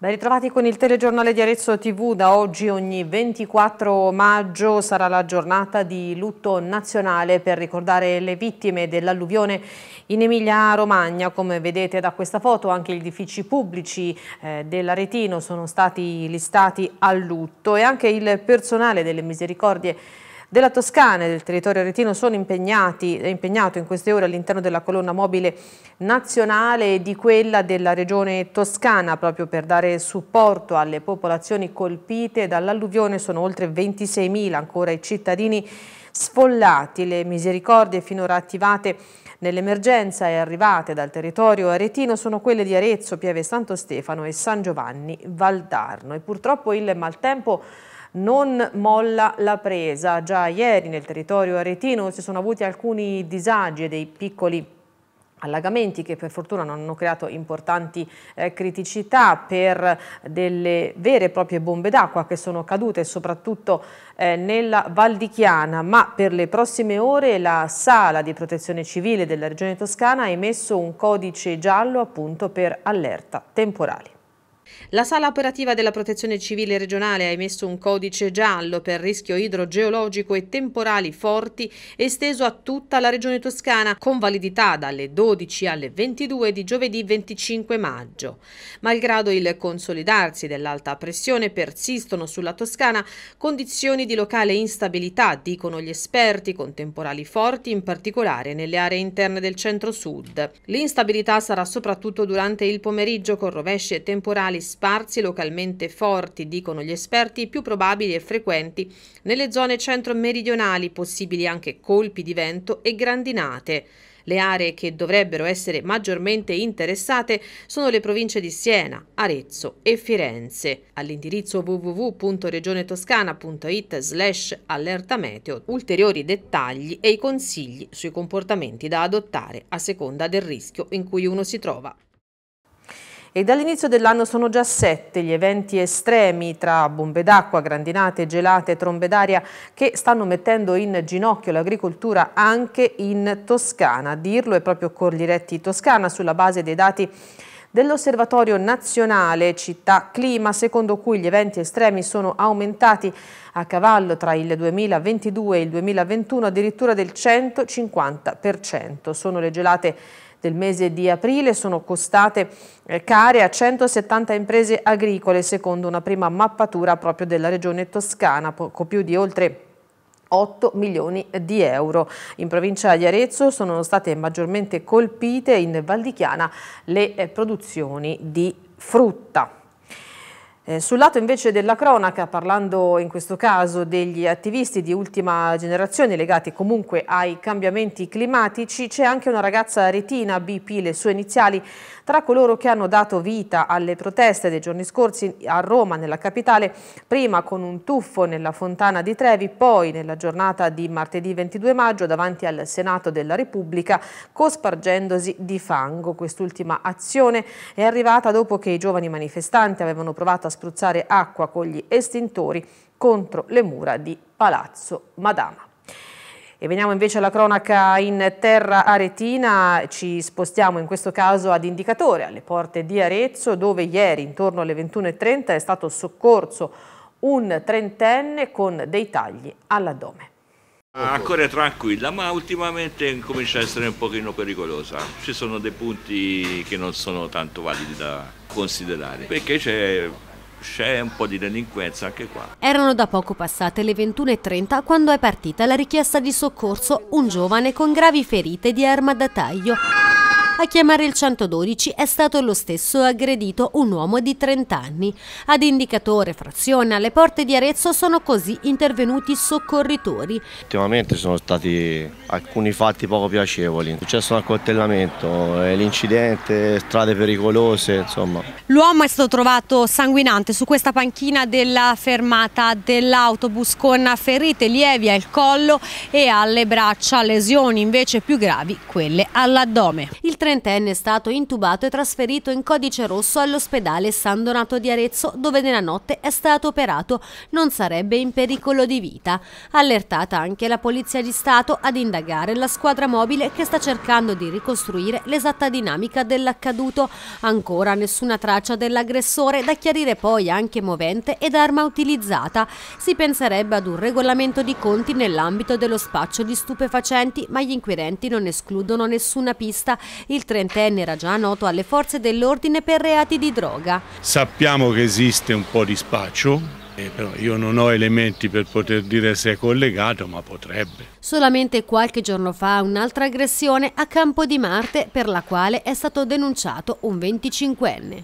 Ben ritrovati con il telegiornale di Arezzo TV, da oggi ogni 24 maggio sarà la giornata di lutto nazionale per ricordare le vittime dell'alluvione in Emilia Romagna. Come vedete da questa foto anche gli edifici pubblici eh, dell'Aretino sono stati listati a lutto e anche il personale delle misericordie della Toscana e del territorio aretino sono impegnati, impegnato in queste ore all'interno della colonna mobile nazionale e di quella della regione toscana proprio per dare supporto alle popolazioni colpite dall'alluvione sono oltre 26.000 ancora i cittadini sfollati. Le misericordie finora attivate nell'emergenza e arrivate dal territorio aretino sono quelle di Arezzo, Pieve Santo Stefano e San Giovanni Valdarno. E purtroppo il maltempo non molla la presa. Già ieri nel territorio aretino si sono avuti alcuni disagi e dei piccoli allagamenti che per fortuna non hanno creato importanti eh, criticità per delle vere e proprie bombe d'acqua che sono cadute soprattutto eh, nella Val di Chiana, ma per le prossime ore la Sala di Protezione Civile della Regione Toscana ha emesso un codice giallo appunto per allerta temporale. La sala operativa della Protezione Civile regionale ha emesso un codice giallo per rischio idrogeologico e temporali forti esteso a tutta la regione toscana con validità dalle 12 alle 22 di giovedì 25 maggio. Malgrado il consolidarsi dell'alta pressione persistono sulla Toscana condizioni di locale instabilità, dicono gli esperti, con temporali forti in particolare nelle aree interne del centro-sud. L'instabilità sarà soprattutto durante il pomeriggio con rovesci e temporali segnali sparsi localmente forti, dicono gli esperti, più probabili e frequenti nelle zone centro-meridionali, possibili anche colpi di vento e grandinate. Le aree che dovrebbero essere maggiormente interessate sono le province di Siena, Arezzo e Firenze. All'indirizzo www.regionetoscana.it slash allertameteo ulteriori dettagli e i consigli sui comportamenti da adottare a seconda del rischio in cui uno si trova e dall'inizio dell'anno sono già sette gli eventi estremi tra bombe d'acqua, grandinate, gelate, trombe d'aria che stanno mettendo in ginocchio l'agricoltura anche in Toscana. dirlo è proprio Corliretti Toscana sulla base dei dati dell'Osservatorio Nazionale Città Clima, secondo cui gli eventi estremi sono aumentati a cavallo tra il 2022 e il 2021 addirittura del 150%. Sono le gelate del mese di aprile sono costate eh, care a 170 imprese agricole secondo una prima mappatura proprio della regione toscana, poco più di oltre 8 milioni di euro. In provincia di Arezzo sono state maggiormente colpite in Valdichiana le eh, produzioni di frutta. Eh, sul lato invece della cronaca, parlando in questo caso degli attivisti di ultima generazione legati comunque ai cambiamenti climatici, c'è anche una ragazza retina, BP, le sue iniziali, tra coloro che hanno dato vita alle proteste dei giorni scorsi a Roma, nella capitale, prima con un tuffo nella fontana di Trevi, poi nella giornata di martedì 22 maggio davanti al Senato della Repubblica, cospargendosi di fango. Quest'ultima azione è arrivata dopo che i giovani manifestanti avevano provato a spruzzare acqua con gli estintori contro le mura di Palazzo Madama. E veniamo invece alla cronaca in terra aretina, ci spostiamo in questo caso ad Indicatore, alle porte di Arezzo, dove ieri intorno alle 21.30 è stato soccorso un trentenne con dei tagli all'addome. Ah, ancora tranquilla, ma ultimamente comincia a essere un pochino pericolosa. Ci sono dei punti che non sono tanto validi da considerare, perché c'è c'è un po' di delinquenza anche qua. Erano da poco passate le 21.30 quando è partita la richiesta di soccorso un giovane con gravi ferite di arma da taglio. A chiamare il 112 è stato lo stesso aggredito un uomo di 30 anni. Ad indicatore frazione alle porte di Arezzo sono così intervenuti soccorritori. Ultimamente sono stati alcuni fatti poco piacevoli. È successo un accoltellamento, eh, l'incidente, strade pericolose, insomma. L'uomo è stato trovato sanguinante su questa panchina della fermata dell'autobus con ferite lievi al collo e alle braccia, lesioni invece più gravi quelle all'addome. Il trentenne è stato intubato e trasferito in codice rosso all'ospedale San Donato di Arezzo, dove nella notte è stato operato, non sarebbe in pericolo di vita. Allertata anche la Polizia di Stato ad indagare la squadra mobile che sta cercando di ricostruire l'esatta dinamica dell'accaduto. Ancora nessuna traccia dell'aggressore, da chiarire poi anche movente ed arma utilizzata. Si penserebbe ad un regolamento di conti nell'ambito dello spaccio di stupefacenti, ma gli inquirenti non escludono nessuna pista. Il il trentenne era già noto alle forze dell'ordine per reati di droga. Sappiamo che esiste un po' di spaccio, eh, però io non ho elementi per poter dire se è collegato, ma potrebbe. Solamente qualche giorno fa un'altra aggressione a Campo di Marte per la quale è stato denunciato un 25enne.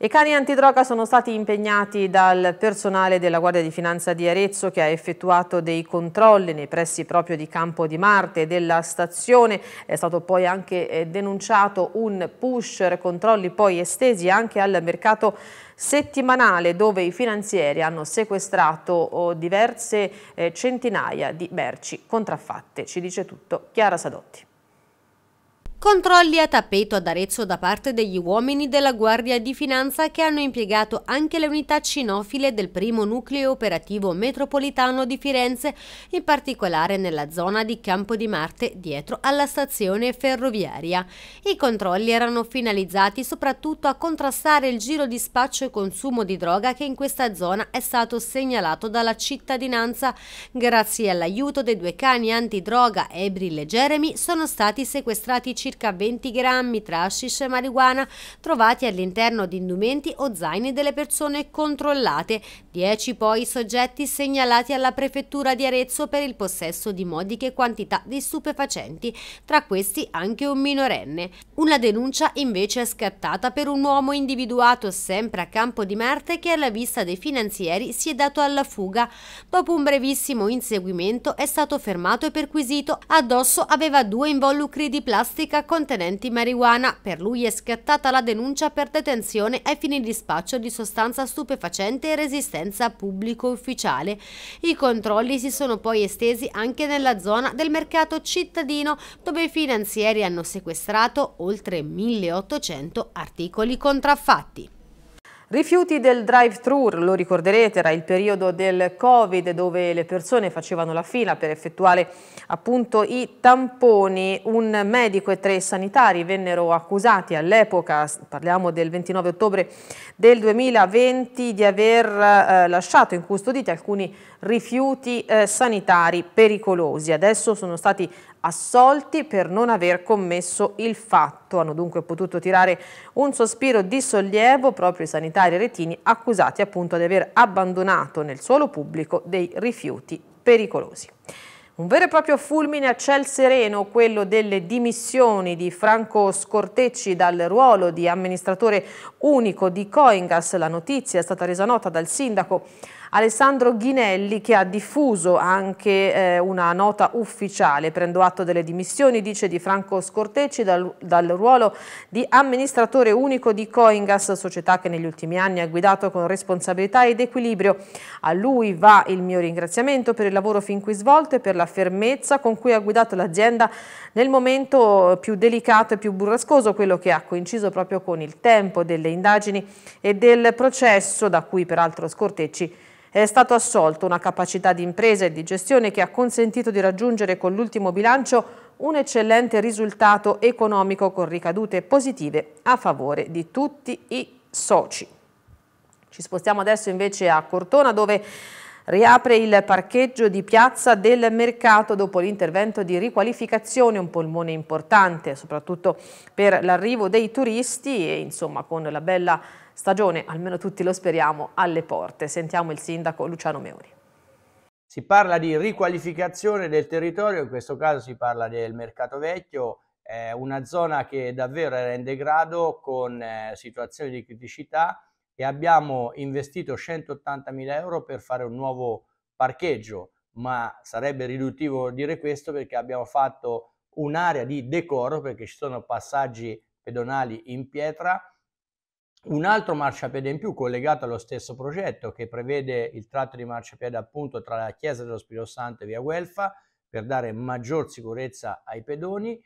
I cani antidroga sono stati impegnati dal personale della Guardia di Finanza di Arezzo che ha effettuato dei controlli nei pressi proprio di Campo di Marte della stazione. È stato poi anche eh, denunciato un pusher, controlli poi estesi anche al mercato settimanale dove i finanzieri hanno sequestrato oh, diverse eh, centinaia di merci contraffatte. Ci dice tutto Chiara Sadotti. Controlli a tappeto ad Arezzo da parte degli uomini della Guardia di Finanza che hanno impiegato anche le unità cinofile del primo nucleo operativo metropolitano di Firenze, in particolare nella zona di Campo di Marte dietro alla stazione ferroviaria. I controlli erano finalizzati soprattutto a contrastare il giro di spaccio e consumo di droga che in questa zona è stato segnalato dalla cittadinanza. Grazie all'aiuto dei due cani antidroga Ebril e Jeremy sono stati sequestrati 5 circa 20 grammi tra hashish e marijuana trovati all'interno di indumenti o zaini delle persone controllate Dieci poi i soggetti segnalati alla prefettura di Arezzo per il possesso di modiche quantità di stupefacenti, tra questi anche un minorenne. Una denuncia invece è scattata per un uomo individuato sempre a Campo di Marte che alla vista dei finanzieri si è dato alla fuga. Dopo un brevissimo inseguimento è stato fermato e perquisito. Addosso aveva due involucri di plastica contenenti marijuana. Per lui è scattata la denuncia per detenzione ai fini di spaccio di sostanza stupefacente e resistente consulenza pubblico ufficiale. I controlli si sono poi estesi anche nella zona del mercato cittadino dove i finanzieri hanno sequestrato oltre 1800 articoli contraffatti. Rifiuti del drive-thru, lo ricorderete, era il periodo del Covid dove le persone facevano la fila per effettuare appunto i tamponi. Un medico e tre sanitari vennero accusati all'epoca, parliamo del 29 ottobre del 2020, di aver eh, lasciato incustoditi alcuni rifiuti eh, sanitari pericolosi. Adesso sono stati assolti per non aver commesso il fatto. Hanno dunque potuto tirare un sospiro di sollievo proprio i sanitari retini accusati appunto di aver abbandonato nel suolo pubblico dei rifiuti pericolosi. Un vero e proprio fulmine a ciel sereno, quello delle dimissioni di Franco Scortecci dal ruolo di amministratore unico di Coingas. La notizia è stata resa nota dal sindaco Alessandro Ghinelli che ha diffuso anche eh, una nota ufficiale, prendo atto delle dimissioni, dice di Franco Scortecci dal, dal ruolo di amministratore unico di Coingas, società che negli ultimi anni ha guidato con responsabilità ed equilibrio. A lui va il mio ringraziamento per il lavoro fin qui svolto e per la fermezza con cui ha guidato l'azienda nel momento più delicato e più burrascoso, quello che ha coinciso proprio con il tempo delle indagini e del processo da cui peraltro Scortecci è stato assolto una capacità di impresa e di gestione che ha consentito di raggiungere con l'ultimo bilancio un eccellente risultato economico con ricadute positive a favore di tutti i soci. Ci spostiamo adesso invece a Cortona dove riapre il parcheggio di piazza del mercato dopo l'intervento di riqualificazione, un polmone importante soprattutto per l'arrivo dei turisti e insomma con la bella stagione, almeno tutti lo speriamo, alle porte. Sentiamo il sindaco Luciano Meuri. Si parla di riqualificazione del territorio, in questo caso si parla del mercato vecchio, eh, una zona che davvero era in degrado con eh, situazioni di criticità e abbiamo investito 180.000 euro per fare un nuovo parcheggio, ma sarebbe riduttivo dire questo perché abbiamo fatto un'area di decoro perché ci sono passaggi pedonali in pietra, un altro marciapiede in più collegato allo stesso progetto che prevede il tratto di marciapiede appunto tra la chiesa dello Spirito Santo e via Guelfa per dare maggior sicurezza ai pedoni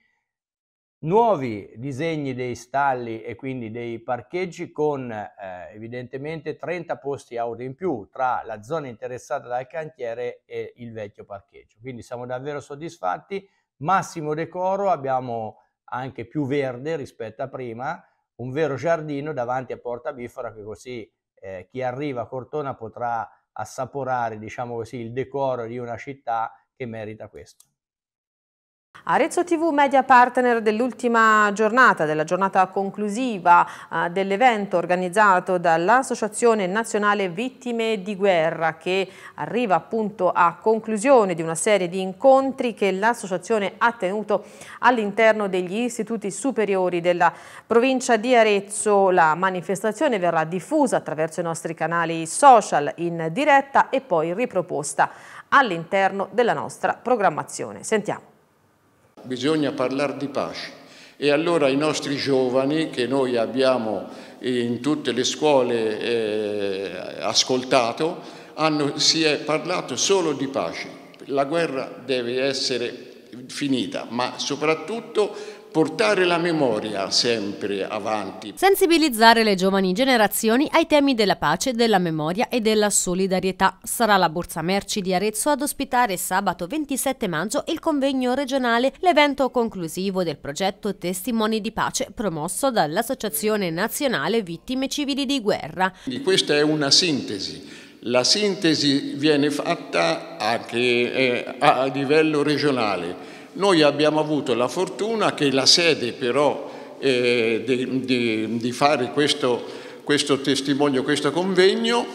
nuovi disegni dei stalli e quindi dei parcheggi con eh, evidentemente 30 posti auto in più tra la zona interessata dal cantiere e il vecchio parcheggio. Quindi siamo davvero soddisfatti, massimo decoro, abbiamo anche più verde rispetto a prima, un vero giardino davanti a Porta Bifora che così eh, chi arriva a Cortona potrà assaporare, diciamo così, il decoro di una città che merita questo. Arezzo TV media partner dell'ultima giornata, della giornata conclusiva eh, dell'evento organizzato dall'Associazione Nazionale Vittime di Guerra che arriva appunto a conclusione di una serie di incontri che l'associazione ha tenuto all'interno degli istituti superiori della provincia di Arezzo. La manifestazione verrà diffusa attraverso i nostri canali social in diretta e poi riproposta all'interno della nostra programmazione. Sentiamo bisogna parlare di pace. E allora i nostri giovani, che noi abbiamo in tutte le scuole eh, ascoltato, hanno, si è parlato solo di pace. La guerra deve essere finita, ma soprattutto portare la memoria sempre avanti. Sensibilizzare le giovani generazioni ai temi della pace, della memoria e della solidarietà. Sarà la Borsa Merci di Arezzo ad ospitare sabato 27 maggio il convegno regionale, l'evento conclusivo del progetto Testimoni di Pace promosso dall'Associazione Nazionale Vittime Civili di Guerra. Quindi questa è una sintesi la sintesi viene fatta anche eh, a livello regionale noi abbiamo avuto la fortuna che la sede però eh, di, di, di, fare questo, questo testimonio, questo convegno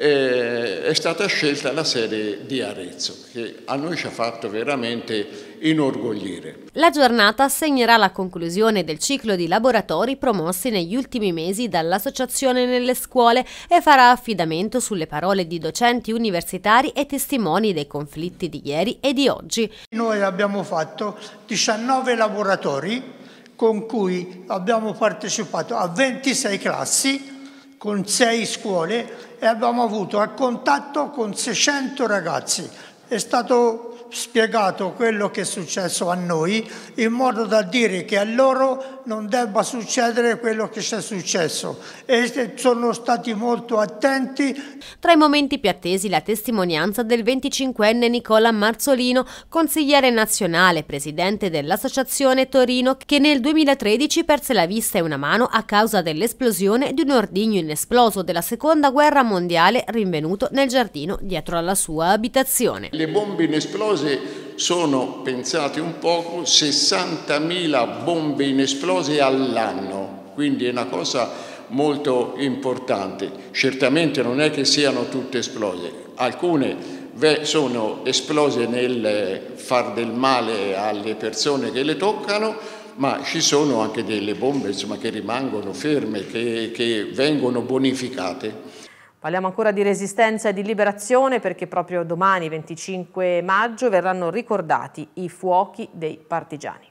eh, è stata scelta la sede di Arezzo, che a noi ci ha fatto veramente inorgoglire. La giornata segnerà la conclusione del ciclo di laboratori promossi negli ultimi mesi dall'Associazione nelle scuole e farà affidamento sulle parole di docenti universitari e testimoni dei conflitti di ieri e di oggi. Noi abbiamo fatto 19 laboratori con cui abbiamo partecipato a 26 classi con 6 scuole e abbiamo avuto a contatto con 600 ragazzi. È stato spiegato quello che è successo a noi in modo da dire che a loro non debba succedere quello che ci è successo e sono stati molto attenti. Tra i momenti più attesi la testimonianza del 25enne Nicola Marzolino, consigliere nazionale, presidente dell'Associazione Torino, che nel 2013 perse la vista e una mano a causa dell'esplosione di un ordigno inesploso della seconda guerra mondiale rinvenuto nel giardino dietro alla sua abitazione. Le bombe inesplose cose sono, pensate un poco, 60.000 bombe inesplose all'anno, quindi è una cosa molto importante. Certamente non è che siano tutte esplose, alcune sono esplose nel eh, far del male alle persone che le toccano, ma ci sono anche delle bombe insomma, che rimangono ferme, che, che vengono bonificate. Parliamo ancora di resistenza e di liberazione perché proprio domani, 25 maggio, verranno ricordati i fuochi dei partigiani.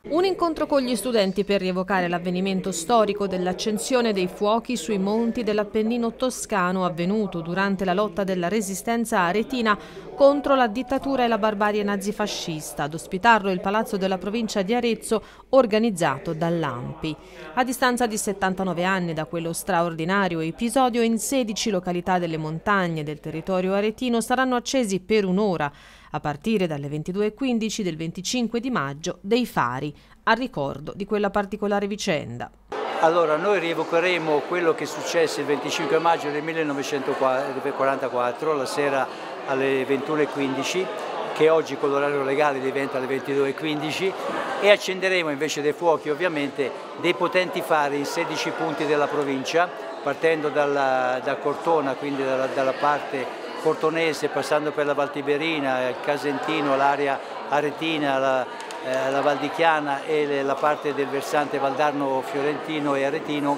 Un incontro con gli studenti per rievocare l'avvenimento storico dell'accensione dei fuochi sui monti dell'Appennino toscano avvenuto durante la lotta della resistenza aretina contro la dittatura e la barbarie nazifascista, ad ospitarlo il Palazzo della provincia di Arezzo organizzato dall'Ampi. A distanza di 79 anni da quello straordinario episodio in 16 località delle montagne del territorio aretino saranno accesi per un'ora a partire dalle 22.15 del 25 di maggio dei Fari, a ricordo di quella particolare vicenda. Allora, noi rievocheremo quello che successe il 25 maggio del 1944, la sera alle 21.15, che oggi con l'orario legale diventa alle 22.15 e accenderemo invece dei fuochi ovviamente dei potenti fari in 16 punti della provincia partendo dalla, da Cortona, quindi dalla, dalla parte Fortonese, passando per la Valtiberina, il Casentino, l'area aretina, la, eh, la Valdichiana e le, la parte del versante Valdarno Fiorentino e Aretino,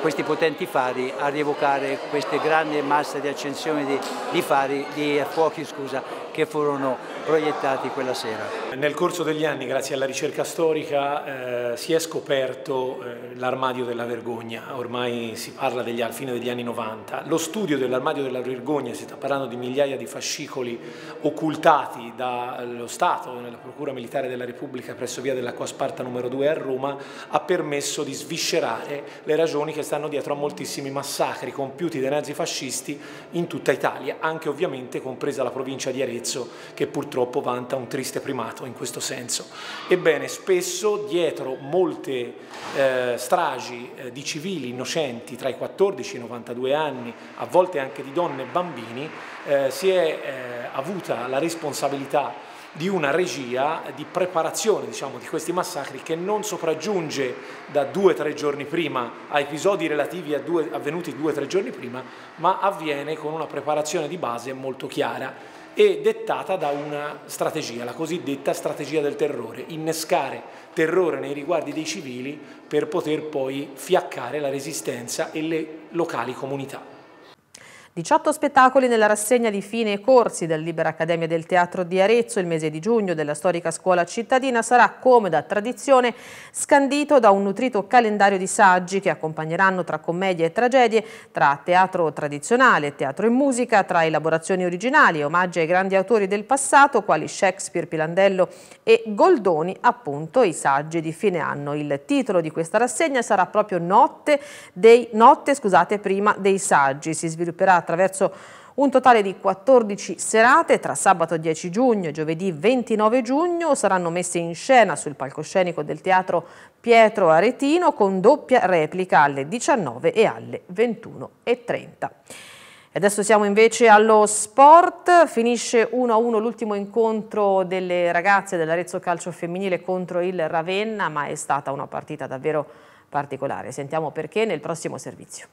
questi potenti fari a rievocare queste grandi masse di accensione di, di, fari, di fuochi scusa, che furono proiettati quella sera nel corso degli anni, grazie alla ricerca storica, eh, si è scoperto eh, l'armadio della vergogna, ormai si parla degli, al fine degli anni 90. Lo studio dell'armadio della vergogna, si sta parlando di migliaia di fascicoli occultati dallo Stato, nella Procura Militare della Repubblica presso via dell'Acqua Sparta numero 2 a Roma, ha permesso di sviscerare le ragioni che stanno dietro a moltissimi massacri compiuti dai nazifascisti in tutta Italia, anche ovviamente compresa la provincia di Arezzo che purtroppo vanta un triste primato in questo senso. Ebbene, spesso dietro molte eh, stragi eh, di civili innocenti tra i 14 e i 92 anni, a volte anche di donne e bambini, eh, si è eh, avuta la responsabilità di una regia di preparazione diciamo, di questi massacri che non sopraggiunge da due o tre giorni prima a episodi relativi a due, avvenuti due o tre giorni prima, ma avviene con una preparazione di base molto chiara e dettata da una strategia, la cosiddetta strategia del terrore, innescare terrore nei riguardi dei civili per poter poi fiaccare la resistenza e le locali comunità. 18 spettacoli nella rassegna di fine e corsi del Libera Accademia del Teatro di Arezzo il mese di giugno della storica scuola cittadina sarà, come da tradizione, scandito da un nutrito calendario di saggi che accompagneranno tra commedie e tragedie, tra teatro tradizionale, teatro e musica, tra elaborazioni originali, e omaggi ai grandi autori del passato, quali Shakespeare, Pilandello e Goldoni, appunto i saggi di fine anno. Il titolo di questa rassegna sarà proprio Notte, dei, notte scusate, prima dei saggi. Si svilupperà attraverso un totale di 14 serate tra sabato 10 giugno e giovedì 29 giugno saranno messe in scena sul palcoscenico del teatro Pietro Aretino con doppia replica alle 19 e alle 21.30. E Adesso siamo invece allo sport, finisce 1-1 l'ultimo incontro delle ragazze dell'Arezzo Calcio Femminile contro il Ravenna, ma è stata una partita davvero particolare. Sentiamo perché nel prossimo servizio.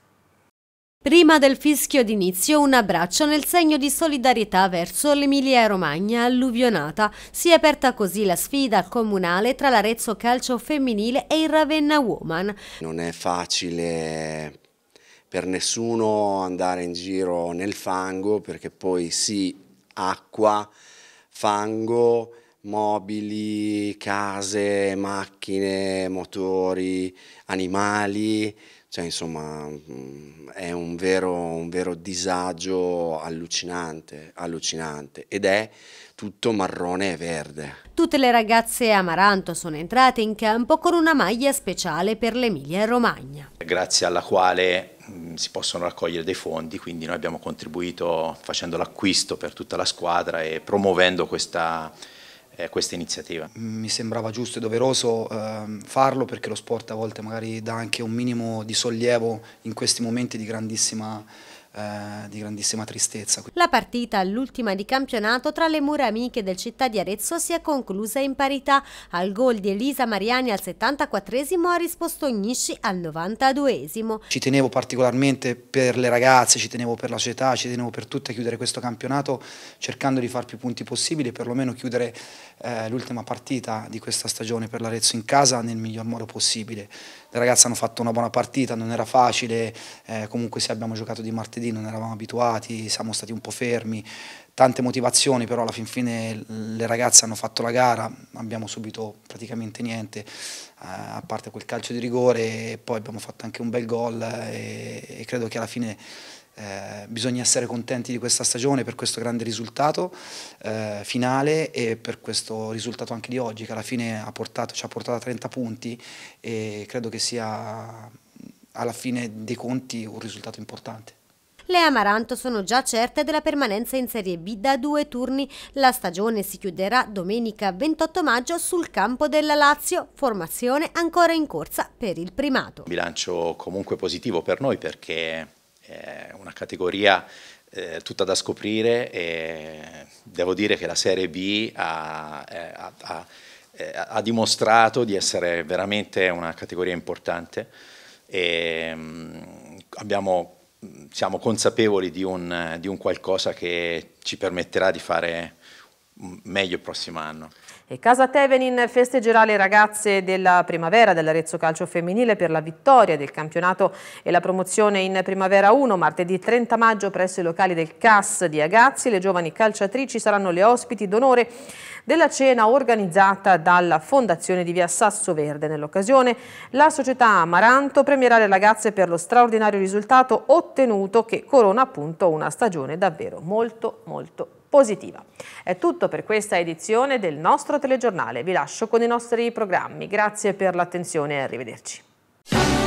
Prima del fischio d'inizio un abbraccio nel segno di solidarietà verso l'Emilia Romagna alluvionata. Si è aperta così la sfida comunale tra l'Arezzo Calcio Femminile e il Ravenna Woman. Non è facile per nessuno andare in giro nel fango perché poi sì, acqua, fango, mobili, case, macchine, motori, animali, cioè, insomma, mm, è un vero, un vero disagio allucinante, allucinante. Ed è tutto marrone e verde. Tutte le ragazze amaranto sono entrate in campo con una maglia speciale per l'Emilia Romagna. Grazie alla quale mm, si possono raccogliere dei fondi, quindi noi abbiamo contribuito facendo l'acquisto per tutta la squadra e promuovendo questa eh, questa iniziativa. Mi sembrava giusto e doveroso eh, farlo perché lo sport a volte magari dà anche un minimo di sollievo in questi momenti di grandissima eh, di grandissima tristezza. La partita, l'ultima di campionato, tra le mura amiche del città di Arezzo si è conclusa in parità. Al gol di Elisa Mariani al 74esimo ha risposto Gnisci al 92esimo. Ci tenevo particolarmente per le ragazze, ci tenevo per la società, ci tenevo per tutte a chiudere questo campionato cercando di far più punti possibili e perlomeno chiudere eh, l'ultima partita di questa stagione per l'Arezzo in casa nel miglior modo possibile le ragazze hanno fatto una buona partita, non era facile, eh, comunque se abbiamo giocato di martedì non eravamo abituati, siamo stati un po' fermi, tante motivazioni, però alla fin fine le ragazze hanno fatto la gara, abbiamo subito praticamente niente, eh, a parte quel calcio di rigore, e poi abbiamo fatto anche un bel gol eh, e, e credo che alla fine eh, bisogna essere contenti di questa stagione per questo grande risultato eh, finale e per questo risultato anche di oggi che alla fine ha portato, ci ha portato a 30 punti e credo che sia alla fine dei conti un risultato importante. Le Amaranto sono già certe della permanenza in Serie B da due turni. La stagione si chiuderà domenica 28 maggio sul campo della Lazio, formazione ancora in corsa per il primato. bilancio comunque positivo per noi perché è una categoria eh, tutta da scoprire e devo dire che la Serie B ha, ha, ha, ha dimostrato di essere veramente una categoria importante e mh, mm, abbiamo, mm, siamo consapevoli di un, di un qualcosa che ci permetterà di fare mm, meglio il prossimo anno. E Casa Tevenin festeggerà le ragazze della primavera dell'Arezzo Calcio Femminile per la vittoria del campionato e la promozione in Primavera 1. Martedì 30 maggio presso i locali del CAS di Agazzi le giovani calciatrici saranno le ospiti d'onore della cena organizzata dalla Fondazione di Via Sasso Verde. Nell'occasione la società Amaranto premierà le ragazze per lo straordinario risultato ottenuto che corona appunto una stagione davvero molto molto importante positiva. È tutto per questa edizione del nostro telegiornale. Vi lascio con i nostri programmi. Grazie per l'attenzione e arrivederci.